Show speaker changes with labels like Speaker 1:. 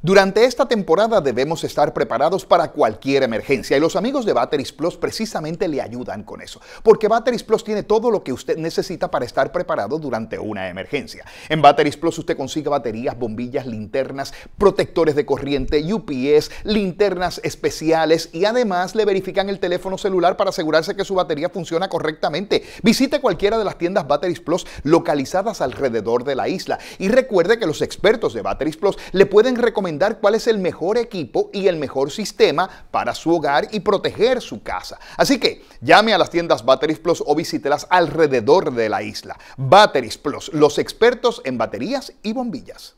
Speaker 1: Durante esta temporada debemos estar preparados para cualquier emergencia y los amigos de Batteries Plus precisamente le ayudan con eso, porque Batteries Plus tiene todo lo que usted necesita para estar preparado durante una emergencia. En Batteries Plus usted consigue baterías, bombillas, linternas, protectores de corriente, UPS, linternas especiales y además le verifican el teléfono celular para asegurarse que su batería funciona correctamente. Visite cualquiera de las tiendas Batteries Plus localizadas alrededor de la isla y recuerde que los expertos de Batteries Plus le pueden recomendar cuál es el mejor equipo y el mejor sistema para su hogar y proteger su casa. Así que llame a las tiendas Batteries Plus o visítelas alrededor de la isla. Batteries Plus, los expertos en baterías y bombillas.